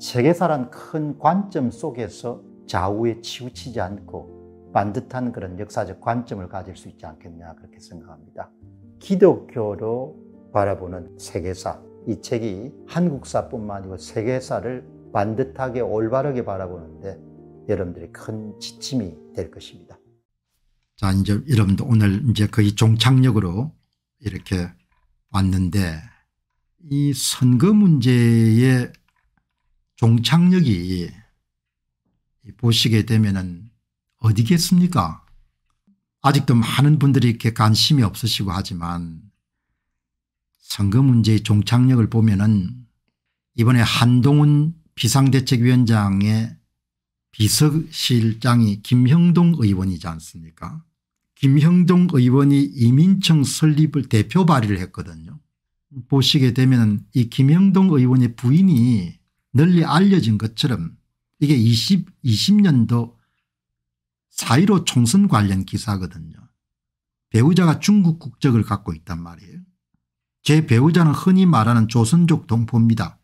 세계사란 큰 관점 속에서 좌우에 치우치지 않고 반듯한 그런 역사적 관점을 가질 수 있지 않겠냐 그렇게 생각합니다. 기독교로 바라보는 세계사 이 책이 한국사뿐만 아니고 세계사를 반듯하게 올바르게 바라보는데 여러분들이 큰 지침이 될 것입니다. 자 이제 여러분들 오늘 이제 거의 종착역으로 이렇게 왔는데 이 선거 문제에 종착역이 보시게 되면 어디겠습니까? 아직도 많은 분들이 이렇게 관심이 없으시고 하지만 선거 문제의 종착역을 보면은 이번에 한동훈 비상대책위원장의 비서실장이 김형동 의원이지 않습니까? 김형동 의원이 이민청 설립을 대표 발의를 했거든요. 보시게 되면 이 김형동 의원의 부인이 널리 알려진 것처럼 이게 20, 20년도 4.15 총선 관련 기사거든요. 배우자가 중국 국적을 갖고 있단 말이에요. 제 배우자는 흔히 말하는 조선족 동포입니다.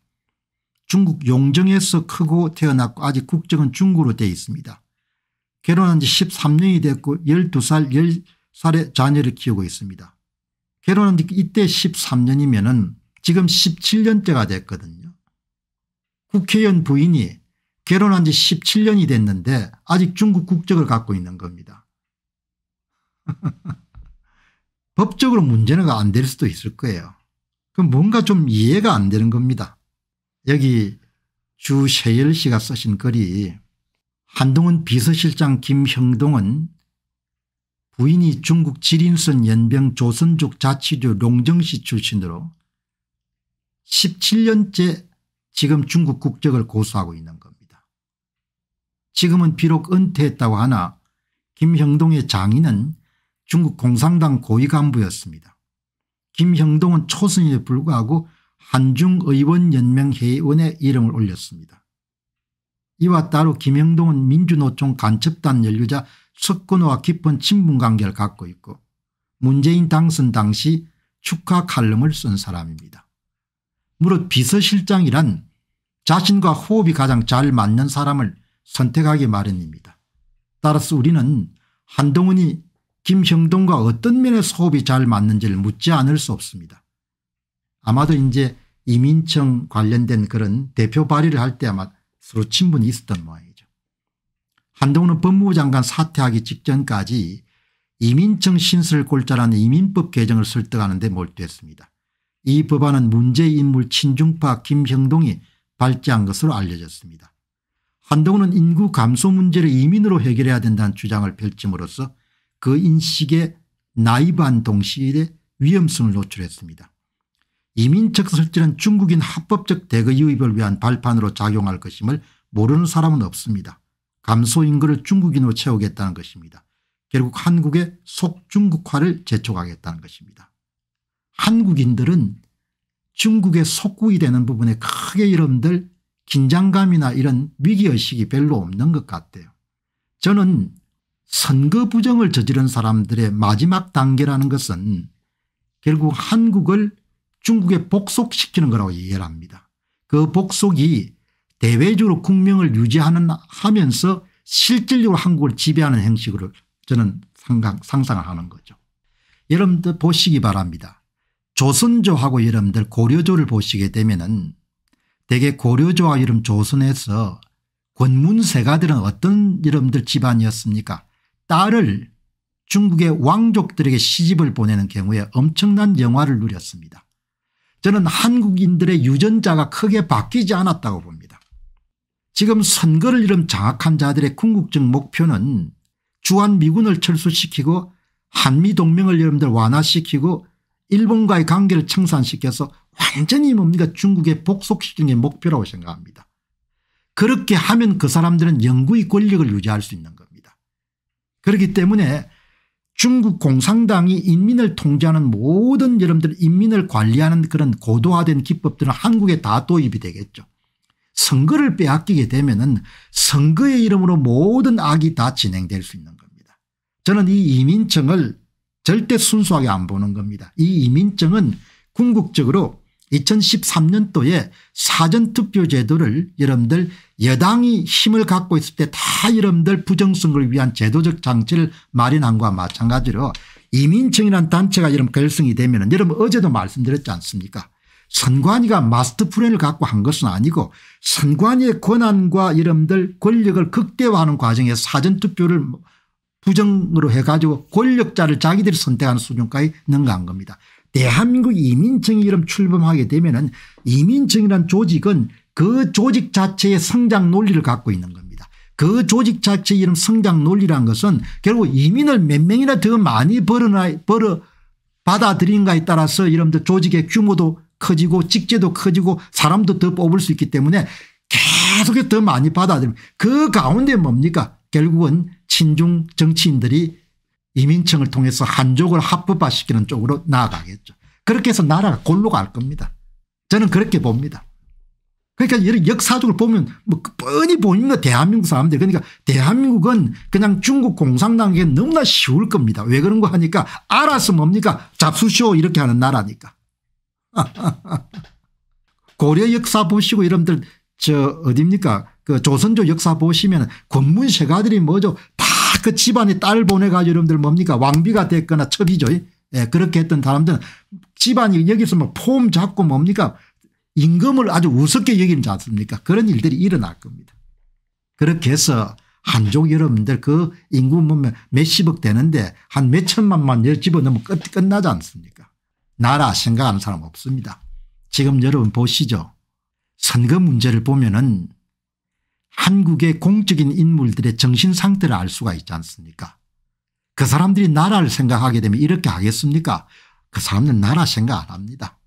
중국 용정에서 크고 태어났고 아직 국적은 중국으로 되어 있습니다. 결혼한 지 13년이 됐고 12살 10살의 자녀를 키우고 있습니다. 결혼한 지 이때 13년이면 은 지금 17년째가 됐거든요. 국회의원 부인이 결혼한 지 17년이 됐는데 아직 중국 국적을 갖고 있는 겁니다. 법적으로 문제는 안 될 수도 있을 거예요. 그럼 뭔가 좀 이해가 안 되는 겁니다. 여기 주세열 씨가 쓰신 글이 한동훈 비서실장 김형동은 부인이 중국 지린선 연병 조선족 자치주 롱정시 출신으로 17년째 지금 중국 국적을 고수하고 있는 겁니다. 지금은 비록 은퇴했다고 하나 김형동의 장인은 중국 공산당 고위 간부였습니다. 김형동은 초선에 불구하고 한중의원연맹회의원의 이름을 올렸습니다. 이와 따로 김형동은 민주노총 간첩단 연류자 석권호와 깊은 친분관계를 갖고 있고 문재인 당선 당시 축하 칼럼을 쓴 사람입니다. 무릇 비서실장이란 자신과 호흡이 가장 잘 맞는 사람을 선택하기 마련입니다. 따라서 우리는 한동훈이 김형동과 어떤 면에서 호흡이 잘 맞는지를 묻지 않을 수 없습니다. 아마도 이제 이민청 관련된 그런 대표 발의를 할 때 아마 서로 친분이 있었던 모양이죠. 한동훈은 법무부 장관 사퇴하기 직전까지 이민청 신설 골자라는 이민법 개정을 설득하는 데 몰두했습니다. 이 법안은 문제인물 의 친중파 김형동이 발제한 것으로 알려졌습니다. 한동훈은 인구 감소 문제를 이민으로 해결해야 된다는 주장을 펼침으로써 그 인식에 나이반 동시에 위험성을 노출했습니다. 이민적 설치는 중국인 합법적 대거 유입을 위한 발판으로 작용할 것임을 모르는 사람은 없습니다. 감소 인구를 중국인으로 채우겠다는 것입니다. 결국 한국의 속중국화를 재촉하겠다는 것입니다. 한국인들은 중국의 속국이 되는 부분에 크게 여러분들 긴장감이나 이런 위기의식이 별로 없는 것 같아요. 저는 선거 부정을 저지른 사람들의 마지막 단계라는 것은 결국 한국을 중국에 복속시키는 거라고 이해를 합니다. 그 복속이 대외적으로 국명을 유지하는 하면서 실질적으로 한국을 지배하는 형식으로 저는 상상, 상상을 하는 거죠. 여러분들 보시기 바랍니다. 조선조하고 여러분들 고려조를 보시게 되면 은 대개 고려조와 이름 조선에서 권문세가들은 어떤 여러분들 집안이었습니까 딸을 중국의 왕족들에게 시집을 보내는 경우에 엄청난 영화를 누렸습니다. 저는 한국인들의 유전자가 크게 바뀌지 않았다고 봅니다. 지금 선거를 이름 장악한 자들의 궁극적 목표는 주한미군을 철수시키고 한미동맹을 여러분들 완화시키고 일본과의 관계를 청산시켜서 완전히 뭡니까 중국의 복속시키는 게 목표라고 생각합니다. 그렇게 하면 그 사람들은 영구히 권력을 유지할 수 있는 겁니다. 그렇기 때문에 중국 공산당이 인민을 통제하는 모든 여러분들 인민을 관리하는 그런 고도화된 기법들은 한국에 다 도입이 되겠죠. 선거를 빼앗기게 되면 은 선거의 이름으로 모든 악이 다 진행될 수 있는 겁니다. 저는 이 이민청을 절대 순수하게 안 보는 겁니다. 이 이민증은 궁극적으로 2013년도에 사전투표 제도를 여러분들 여당이 힘을 갖고 있을 때 다 여러분들 부정선거를 위한 제도적 장치를 마련한 것과 마찬가지로 이민청이라는 단체가 여러분 결성이 되면 여러분 어제도 말씀드렸지 않습니까 선관위가 마스터 플랜을 갖고 한 것은 아니고 선관위의 권한과 여러분들 권력을 극대화하는 과정에 사전투표를 부정으로 해가지고 권력자를 자기들이 선택하는 수준까지 능가한 겁니다. 대한민국 이민정이 이름 출범하게 되면 은 이민정이란 조직은 그 조직 자체의 성장 논리를 갖고 있는 겁니다. 그 조직 자체 의 이름 성장 논리란 것은 결국 이민을 몇 명이나 더 많이 벌어나, 벌어 받아들인가에 따라서 이름들 조직의 규모도 커지고 직제도 커지고 사람도 더 뽑을 수 있기 때문에 계속 해서더 많이 받아들이면 그 가운데 뭡니까 결국은 친중 정치인들이 이민청을 통해서 한족을 합법화시키는 쪽으로 나아가겠죠. 그렇게 해서 나라가 골로 갈 겁니다. 저는 그렇게 봅니다. 그러니까 이런 역사적으로 보면 뭐 뻔히 보이는거 대한민국 사람들. 그러니까 대한민국은 그냥 중국 공산당에 너무나 쉬울 겁니다. 왜 그런 거 하니까 알아서 뭡니까 잡수쇼 이렇게 하는 나라니까. 고려 역사 보시고 여러분들 저 어딥니까 그 조선조 역사 보시면 권문 세가들이 뭐죠 다 그 집안에 딸 보내가지고 여러분들 뭡니까 왕비가 됐거나 첩이죠 예, 그렇게 했던 사람들은 집안이 여기서 막폼 잡고 뭡니까 임금을 아주 우습게 여기지 않습니까 그런 일들이 일어날 겁니다. 그렇게 해서 한족 여러분들 그 인구 보면 몇십억 되는데 한 몇천만만 집어넣으면 끝, 끝나지 않습니까 나라 생각하는 사람 없습니다. 지금 여러분 보시죠. 선거 문제를 보면 은 한국의 공적인 인물들의 정신 상태를 알 수가 있지 않습니까 그 사람들이 나라를 생각하게 되면 이렇게 하겠습니까 그 사람들은 나라 생각 안 합니다.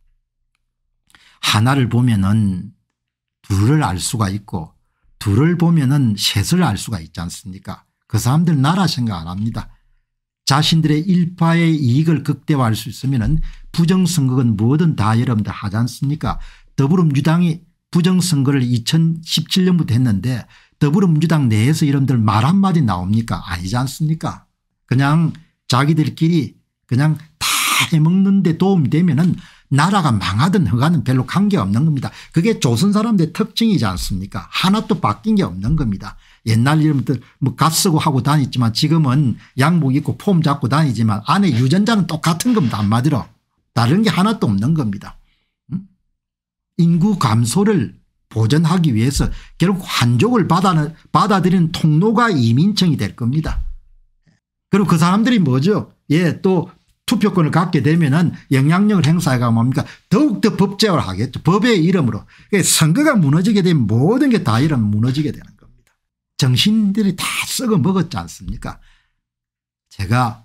하나를 보면 은 둘을 알 수가 있고 둘을 보면 은 셋을 알 수가 있지 않습니까 그 사람들은 나라 생각 안 합니다. 자신들의 일파의 이익을 극대화할 수 있으면 부정선거는 뭐든 다 여러분들 하지 않습니까 더불어민주당이 부정선거를 2017년부터 했는데 더불어민주당 내에서 이런들 말 한마디 나옵니까 아니지 않습니까 그냥 자기들끼리 그냥 다 해먹는 데 도움이 되면 은 나라가 망하든 허가는 별로 관계없는 겁니다. 그게 조선 사람들의 특징이지 않습니까 하나도 바뀐 게 없는 겁니다. 옛날 이름들 뭐갓 쓰고 하고 다녔지만 지금은 양복 입고 폼 잡고 다니지만 안에 유전자는 똑같은 겁니다 한마디로. 다른 게 하나도 없는 겁니다. 인구 감소를 보전하기 위해서 결국 환족을 받아는, 받들이는 통로가 이민청이 될 겁니다. 그리고 그 사람들이 뭐죠? 예, 또 투표권을 갖게 되면은 영향력을 행사해가 뭡니까? 더욱더 법제화를 하겠죠. 법의 이름으로. 그러니까 선거가 무너지게 되면 모든 게 다 이런 무너지게 되는 겁니다. 정신들이 다 썩어 먹었지 않습니까? 제가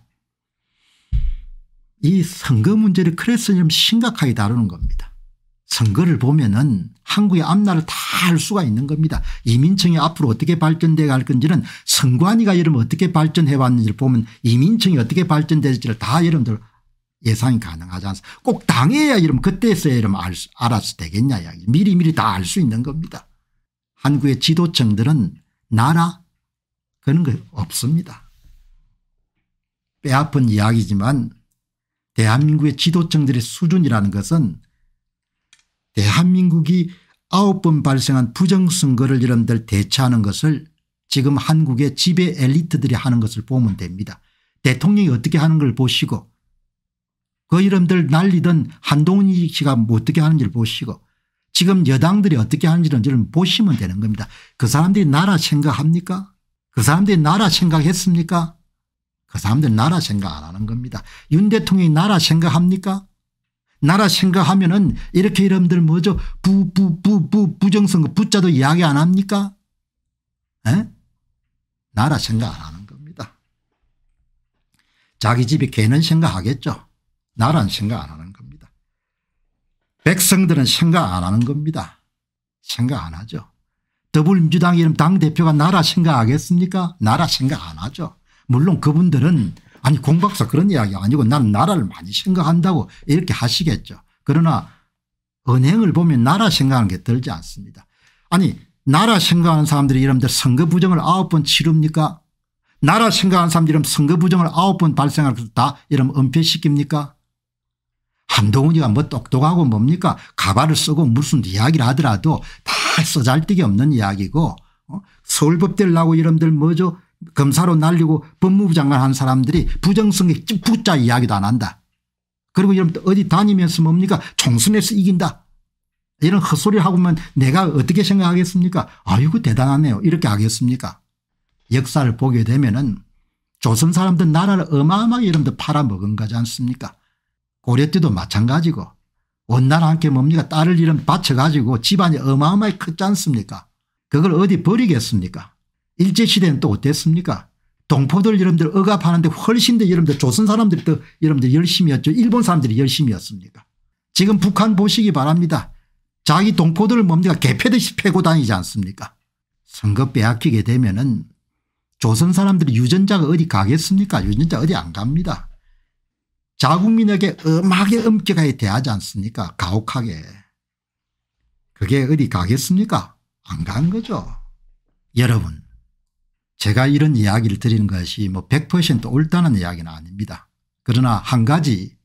이 선거 문제를 크레스처 심각하게 다루는 겁니다. 선거를 보면은 한국의 앞날을 다 알 수가 있는 겁니다. 이민청이 앞으로 어떻게 발전되어 갈 건지는 선관위가 여러분 어떻게 발전해 왔는지를 보면 이민청이 어떻게 발전될지를 다 여러분들 예상이 가능하지 않습니까 꼭 당해야 여러면 그때서야 여러면알 수, 알았을 되겠냐 이야기 미리미리 다 알 수 있는 겁니다. 한국의 지도층들은 나라 그런 거 없습니다. 빼앗픈 이야기지만 대한민국의 지도층들의 수준이라는 것은 대한민국이 아홉 번 발생한 부정선거를 여러분들 대처하는 것을 지금 한국의 지배 엘리트들이 하는 것을 보면 됩니다. 대통령이 어떻게 하는 걸 보시고 그 이름들 날리던 한동훈 씨가 뭐 어떻게 하는지를 보시고 지금 여당들이 어떻게 하는지를 보시면 되는 겁니다. 그 사람들이 나라 생각합니까? 그 사람들이 나라 생각했습니까? 그사람들 나라 생각 안 하는 겁니다. 윤 대통령이 나라 생각합니까? 나라 생각하면은 이렇게 이름들 뭐죠? 부, 부, 부, 부, 부정선거, 부자도 이야기 안 합니까? 에? 나라 생각 안 하는 겁니다. 자기 집이 개는 생각하겠죠. 나라는 생각 안 하는 겁니다. 백성들은 생각 안 하는 겁니다. 생각 안 하죠. 더불어민주당 이름 당대표가 나라 생각하겠습니까? 나라 생각 안 하죠. 물론 그분들은 아니 공박사 그런 이야기 아니고 난 나라를 많이 생각한다고 이렇게 하시겠죠. 그러나 은행을 보면 나라 생각하는 게 들지 않습니다. 아니 나라 생각하는 사람들이 이름들 선거 부정을 아홉 번 치릅니까? 나라 생각하는 사람들이 선거 부정을 아홉 번 발생할 것다 이름 은폐시킵니까? 한동훈이가 뭐 똑똑하고 뭡니까 가발을 쓰고 무슨 이야기를 하더라도 다 써잘데기 없는 이야기고 어? 서울법대를 나고 이름들 뭐죠 검사로 날리고 법무부 장관 한 사람들이 부정성에 찌푸자 이야기도 안 한다. 그리고 여러분 어디 다니면서 뭡니까 총선에서 이긴다. 이런 헛소리를 하고만 내가 어떻게 생각하겠습니까 아이고 대단하네요 이렇게 하겠습니까 역사를 보게 되면 은 조선 사람들 나라를 어마어마하게 여러분들 팔아먹은 거지 않습니까 고려 때도 마찬가지고 원나라 함께 뭡니까 딸을 이름 바쳐가지고 집안이 어마어마하게 컸지 않습니까 그걸 어디 버리겠습니까 일제시대는 또 어땠습니까 동포들 여러분들 억압하는데 훨씬 더 여러분들 조선 사람들이 더 여러분들 열심이었죠 일본 사람들이 열심이었습니까 지금 북한 보시기 바랍니다 자기 동포들을 뭡니까 개패듯이 패고 다니지 않습니까 선거 빼앗기게 되면 은 조선 사람들이 유전자가 어디 가겠습니까 유전자 어디 안 갑니다 자국민에게 엄하게 엄격하게 대하지 않습니까 가혹하게 그게 어디 가겠습니까 안 간 거죠 여러분 제가 이런 이야기를 드리는 것이 뭐 100% 옳다는 이야기는 아닙니다. 그러나 한 가지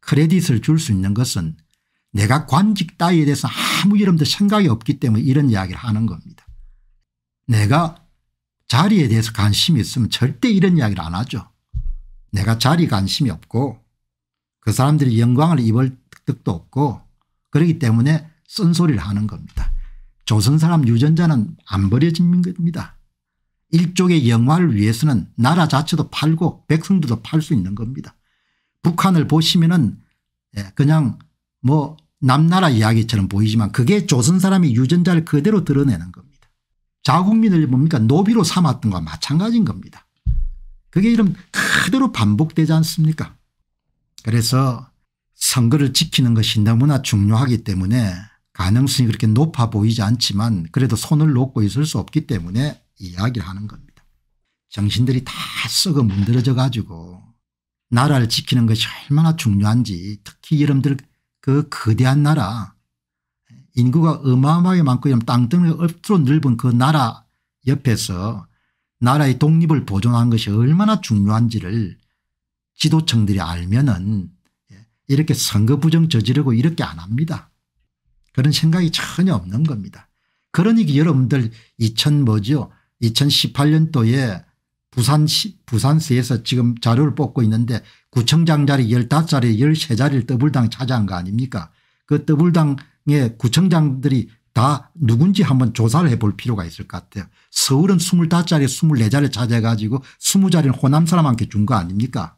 크레딧을 줄 수 있는 것은 내가 관직 따위에 대해서 아무 이름도 생각이 없기 때문에 이런 이야기를 하는 겁니다. 내가 자리에 대해서 관심이 있으면 절대 이런 이야기를 안 하죠. 내가 자리 관심이 없고 그 사람들이 영광을 입을 득도 없고 그렇기 때문에 쓴소리를 하는 겁니다. 조선 사람 유전자는 안 버려진 겁니다. 일종의 영화를 위해서는 나라 자체도 팔고 백성들도 팔 수 있는 겁니다. 북한을 보시면은 예, 그냥 뭐 남나라 이야기처럼 보이지만 그게 조선 사람이 유전자를 그대로 드러내는 겁니다. 자국민을 뭡니까 노비로 삼았던 거와 마찬가지인 겁니다. 그게 이런 그대로 반복되지 않습니까 그래서 선거를 지키는 것이 너무나 중요하기 때문에 가능성이 그렇게 높아 보이지 않지만 그래도 손을 놓고 있을 수 없기 때문에 이야기를 하는 겁니다. 정신들이 다 썩어 문드러져 가지고 나라를 지키는 것이 얼마나 중요한지 특히 여러분들 그 거대한 나라 인구가 어마어마하게 많고 이런 땅덩이 엎드로 넓은 그 나라 옆에서 나라의 독립을 보존하는 것이 얼마나 중요한지를 지도층들이 알면 은 예, 이렇게 선거 부정 저지르고 이렇게 안 합니다. 그런 생각이 전혀 없는 겁니다. 그러니 여러분들 2000 뭐죠 2018년도에 부산, 시 부산시에서 지금 자료를 뽑고 있는데 구청장 자리 15자리 13자리를 더블당 차지한 거 아닙니까 그 더블당의 구청장들이 다 누군지 한번 조사를 해볼 필요가 있을 것 같아요. 서울은 25자리 24자리 차지해가지고 20자리는 호남 사람한테 준 거 아닙니까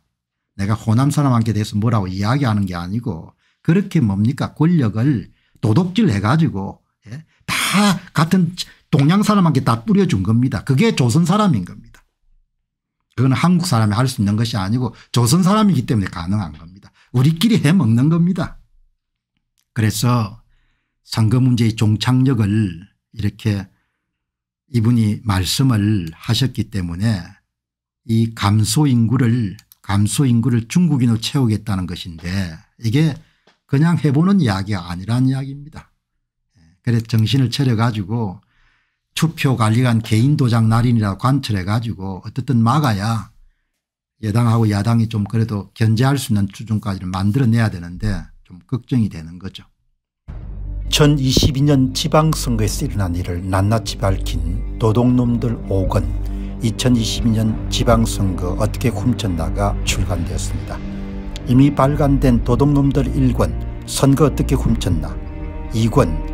내가 호남 사람한테 대해서 뭐라고 이야기하는 게 아니고 그렇게 뭡니까 권력을 도둑질 해가지고 예? 다 같은 동양 사람한테 다 뿌려준 겁니다. 그게 조선 사람인 겁니다. 그건 한국 사람이 할 수 있는 것이 아니고 조선 사람이기 때문에 가능한 겁니다. 우리끼리 해먹는 겁니다. 그래서 상거 문제의 종착역을 이렇게 이분이 말씀을 하셨기 때문에 이 감소 인구를 감소 인구를 중국인으로 채우겠다는 것인데 이게 그냥 해보는 이야기가 아니라는 이야기입니다. 예, 그래서 정신을 차려가지고 투표 관리관 개인 도장 날인이라 관철해 가지고 어떻든 막아야 여당하고 야당이 좀 그래도 견제할 수 있는 수준까지는 만들어내야 되는데 좀 걱정이 되는 거죠. 2022년 지방선거에서 일어난 일을 낱낱이 밝힌 도둑놈들 5권 2022년 지방선거 어떻게 훔쳤나가 출간되었습니다. 이미 발간된 도둑놈들 1권 선거 어떻게 훔쳤나 2권